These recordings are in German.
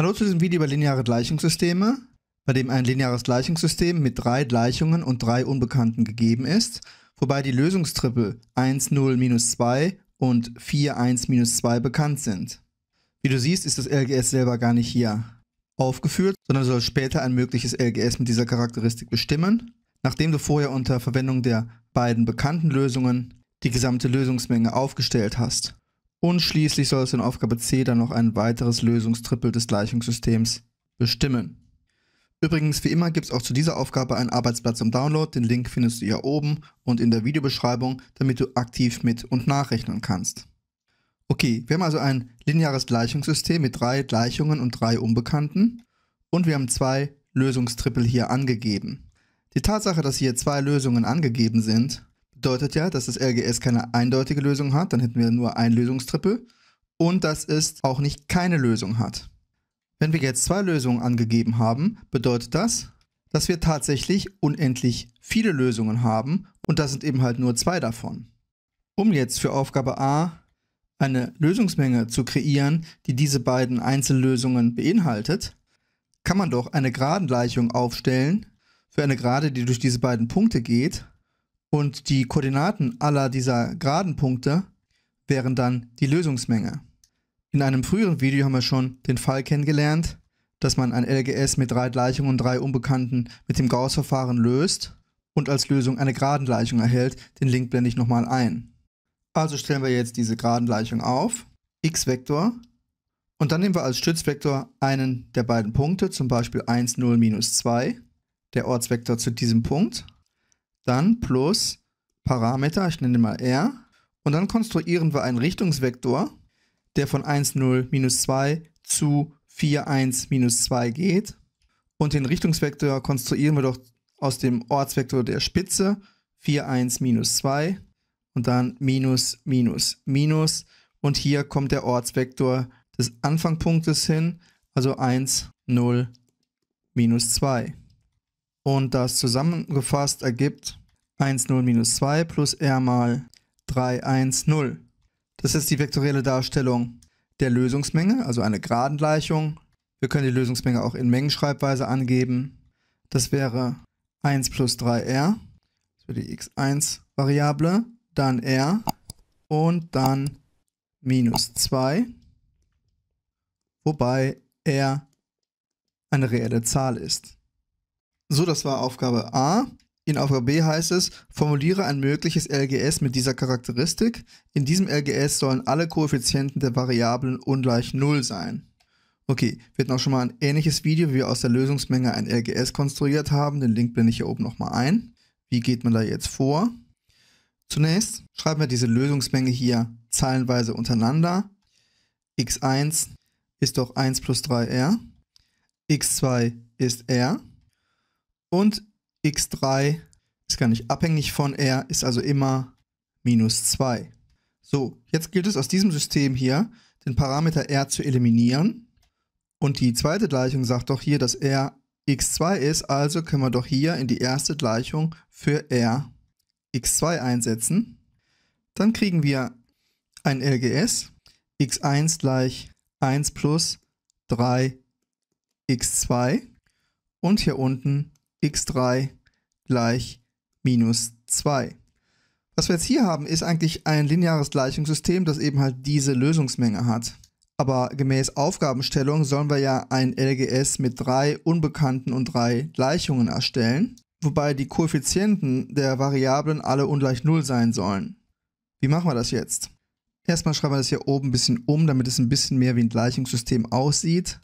Hallo zu diesem Video über lineare Gleichungssysteme, bei dem ein lineares Gleichungssystem mit drei Gleichungen und drei Unbekannten gegeben ist, wobei die Lösungstrippel 1, 0, minus 2 und 4, 1, minus 2 bekannt sind. Wie du siehst, ist das LGS selber gar nicht hier aufgeführt, sondern soll später ein mögliches LGS mit dieser Charakteristik bestimmen, nachdem du vorher unter Verwendung der beiden bekannten Lösungen die gesamte Lösungsmenge aufgestellt hast. Und schließlich soll es in Aufgabe C dann noch ein weiteres Lösungstrippel des Gleichungssystems bestimmen. Übrigens, wie immer gibt es auch zu dieser Aufgabe einen Arbeitsblatt zum Download. Den Link findest du hier oben und in der Videobeschreibung, damit du aktiv mit und nachrechnen kannst. Okay, wir haben also ein lineares Gleichungssystem mit drei Gleichungen und drei Unbekannten und wir haben zwei Lösungstrippel hier angegeben. Die Tatsache, dass hier zwei Lösungen angegeben sind deutet ja, dass das LGS keine eindeutige Lösung hat, dann hätten wir nur ein Lösungstrippel und dass es auch nicht keine Lösung hat. Wenn wir jetzt zwei Lösungen angegeben haben, bedeutet das, dass wir tatsächlich unendlich viele Lösungen haben und das sind eben halt nur zwei davon. Um jetzt für Aufgabe A eine Lösungsmenge zu kreieren, die diese beiden Einzellösungen beinhaltet, kann man doch eine Gradengleichung aufstellen für eine Gerade, die durch diese beiden Punkte geht und die Koordinaten aller dieser geraden Punkte wären dann die Lösungsmenge. In einem früheren Video haben wir schon den Fall kennengelernt, dass man ein LGS mit drei Gleichungen und drei Unbekannten mit dem Gauss-Verfahren löst und als Lösung eine Geradengleichung erhält. Den Link blende ich nochmal ein. Also stellen wir jetzt diese Geradengleichung auf, x-Vektor, und dann nehmen wir als Stützvektor einen der beiden Punkte, zum Beispiel 1, 0, minus 2, der Ortsvektor zu diesem Punkt, dann plus Parameter, ich nenne mal R, und dann konstruieren wir einen Richtungsvektor, der von 1, 0, minus 2 zu 4, 1, minus 2 geht. Und den Richtungsvektor konstruieren wir doch aus dem Ortsvektor der Spitze 4, 1, minus 2 und dann minus, minus, minus. Und hier kommt der Ortsvektor des Anfangpunktes hin, also 1, 0, minus 2. Und das zusammengefasst ergibt 1, 0 minus 2 plus r mal 3, 1, 0. Das ist die vektorielle Darstellung der Lösungsmenge, also eine Gradengleichung. Wir können die Lösungsmenge auch in Mengenschreibweise angeben. Das wäre 1 plus 3r, das wäre die x1-Variable, dann r und dann minus 2, wobei r eine reelle Zahl ist. So, das war Aufgabe A. In Aufgabe B heißt es, formuliere ein mögliches LGS mit dieser Charakteristik. In diesem LGS sollen alle Koeffizienten der Variablen ungleich 0 sein. Okay, wir hatten auch schon mal ein ähnliches Video, wie wir aus der Lösungsmenge ein LGS konstruiert haben. Den Link blende ich hier oben nochmal ein. Wie geht man da jetzt vor? Zunächst schreiben wir diese Lösungsmenge hier zeilenweise untereinander. x1 ist doch 1 plus 3r, x2 ist r und x3 ist gar nicht abhängig von r, ist also immer minus 2. So, jetzt gilt es aus diesem System hier, den Parameter r zu eliminieren. Und die zweite Gleichung sagt doch hier, dass r x2 ist, also können wir doch hier in die erste Gleichung für r x2 einsetzen. Dann kriegen wir ein LGS, x1 gleich 1 plus 3 x2 und hier unten x3 gleich minus 2. Was wir jetzt hier haben, ist eigentlich ein lineares Gleichungssystem, das eben halt diese Lösungsmenge hat. Aber gemäß Aufgabenstellung sollen wir ja ein LGS mit drei Unbekannten und drei Gleichungen erstellen, wobei die Koeffizienten der Variablen alle ungleich 0 sein sollen. Wie machen wir das jetzt? Erstmal schreiben wir das hier oben ein bisschen um, damit es ein bisschen mehr wie ein Gleichungssystem aussieht,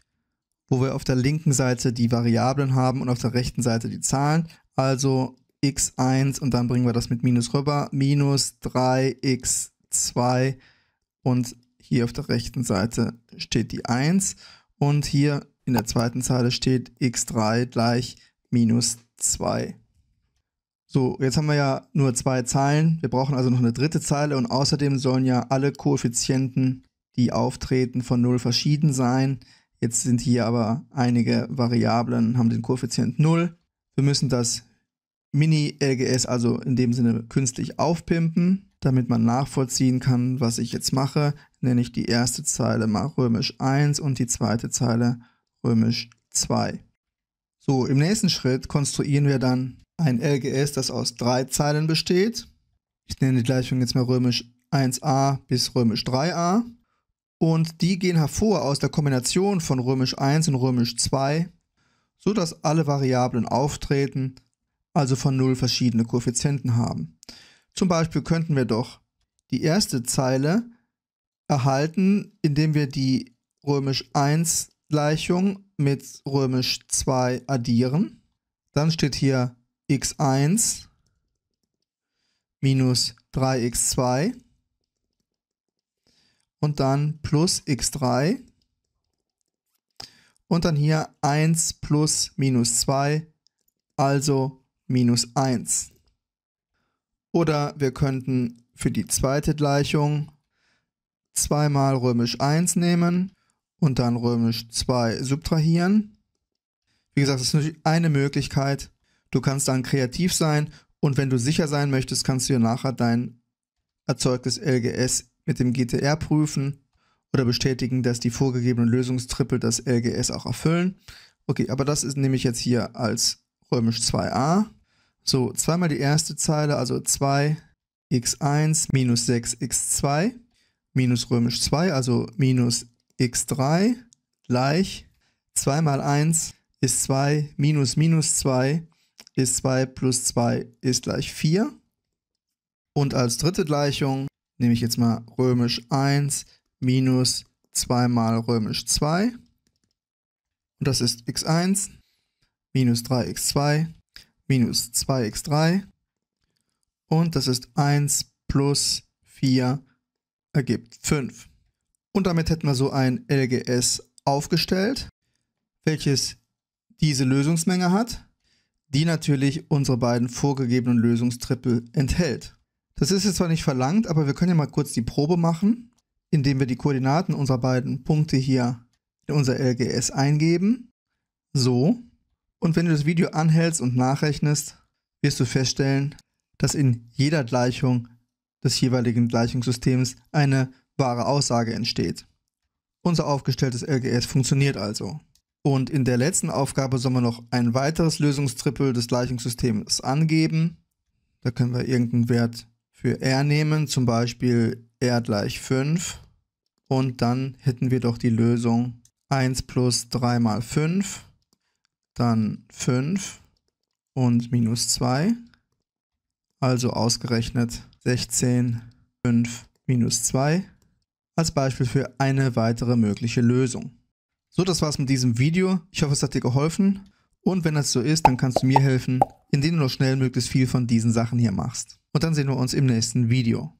wo wir auf der linken Seite die Variablen haben und auf der rechten Seite die Zahlen, also x1 und dann bringen wir das mit Minus rüber. Minus 3x2 und hier auf der rechten Seite steht die 1 und hier in der zweiten Zeile steht x3 gleich minus 2. So, jetzt haben wir ja nur zwei Zeilen. Wir brauchen also noch eine dritte Zeile und außerdem sollen ja alle Koeffizienten, die auftreten, von 0 verschieden sein. Jetzt sind hier aber einige Variablen, haben den Koeffizient 0 wir müssen das Mini-LGS also in dem Sinne künstlich aufpimpen, damit man nachvollziehen kann, was ich jetzt mache, nenne ich die erste Zeile mal römisch 1 und die zweite Zeile römisch 2. So, im nächsten Schritt konstruieren wir dann ein LGS, das aus drei Zeilen besteht. Ich nenne die Gleichung jetzt mal römisch 1a bis römisch 3a. Und die gehen hervor aus der Kombination von römisch 1 und römisch 2 so dass alle Variablen auftreten, also von 0 verschiedene Koeffizienten haben. Zum Beispiel könnten wir doch die erste Zeile erhalten, indem wir die römisch 1 Gleichung mit römisch 2 addieren. Dann steht hier x1 minus 3x2 und dann plus x3 und dann hier 1 plus minus 2, also minus 1. Oder wir könnten für die zweite Gleichung zweimal römisch 1 nehmen und dann römisch 2 subtrahieren. Wie gesagt, das ist natürlich eine Möglichkeit. Du kannst dann kreativ sein und wenn du sicher sein möchtest, kannst du ja nachher dein erzeugtes LGS mit dem GTR prüfen oder bestätigen, dass die vorgegebenen Lösungstrippel das LGS auch erfüllen. Okay, aber das ist ich jetzt hier als römisch 2a. So, zweimal die erste Zeile, also 2x1 minus 6x2 minus römisch 2, also minus x3 gleich 2 mal 1 ist 2 minus minus 2 ist 2 plus 2 ist gleich 4. Und als dritte Gleichung nehme ich jetzt mal römisch 1 minus 2 mal römisch 2. Und das ist x1 minus 3x2 minus 2x3. Und das ist 1 plus 4 ergibt 5. Und damit hätten wir so ein LGS aufgestellt, welches diese Lösungsmenge hat, die natürlich unsere beiden vorgegebenen Lösungstrippel enthält. Das ist jetzt zwar nicht verlangt, aber wir können ja mal kurz die Probe machen indem wir die Koordinaten unserer beiden Punkte hier in unser LGS eingeben. So. Und wenn du das Video anhältst und nachrechnest, wirst du feststellen, dass in jeder Gleichung des jeweiligen Gleichungssystems eine wahre Aussage entsteht. Unser aufgestelltes LGS funktioniert also. Und in der letzten Aufgabe sollen wir noch ein weiteres Lösungstrippel des Gleichungssystems angeben. Da können wir irgendeinen Wert für R nehmen, zum Beispiel R gleich 5. Und dann hätten wir doch die Lösung 1 plus 3 mal 5, dann 5 und minus 2. Also ausgerechnet 16, 5 minus 2 als Beispiel für eine weitere mögliche Lösung. So, das war's mit diesem Video. Ich hoffe, es hat dir geholfen. Und wenn das so ist, dann kannst du mir helfen, indem du noch schnell möglichst viel von diesen Sachen hier machst. Und dann sehen wir uns im nächsten Video.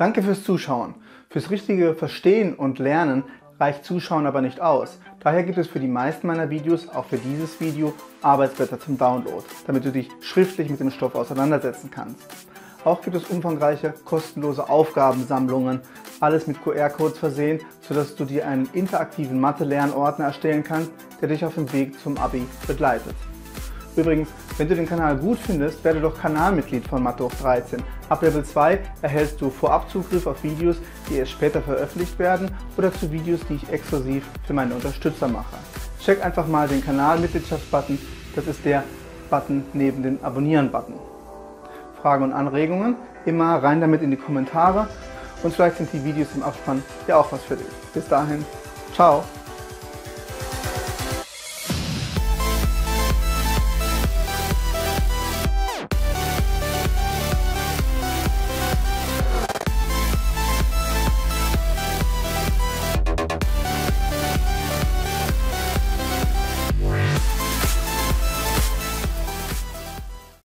Danke fürs Zuschauen. Fürs richtige Verstehen und Lernen reicht Zuschauen aber nicht aus. Daher gibt es für die meisten meiner Videos, auch für dieses Video, Arbeitsblätter zum Download, damit du dich schriftlich mit dem Stoff auseinandersetzen kannst. Auch gibt es umfangreiche kostenlose Aufgabensammlungen, alles mit QR-Codes versehen, sodass du dir einen interaktiven Mathe-Lernordner erstellen kannst, der dich auf dem Weg zum Abi begleitet. Übrigens, wenn du den Kanal gut findest, werde doch Kanalmitglied von Matthoch 13. Ab Level 2 erhältst du Vorabzugriff auf Videos, die erst später veröffentlicht werden oder zu Videos, die ich exklusiv für meine Unterstützer mache. Check einfach mal den Kanalmitgliedschaftsbutton, das ist der Button neben dem Abonnieren-Button. Fragen und Anregungen, immer rein damit in die Kommentare und vielleicht sind die Videos im Abspann ja auch was für dich. Bis dahin, ciao!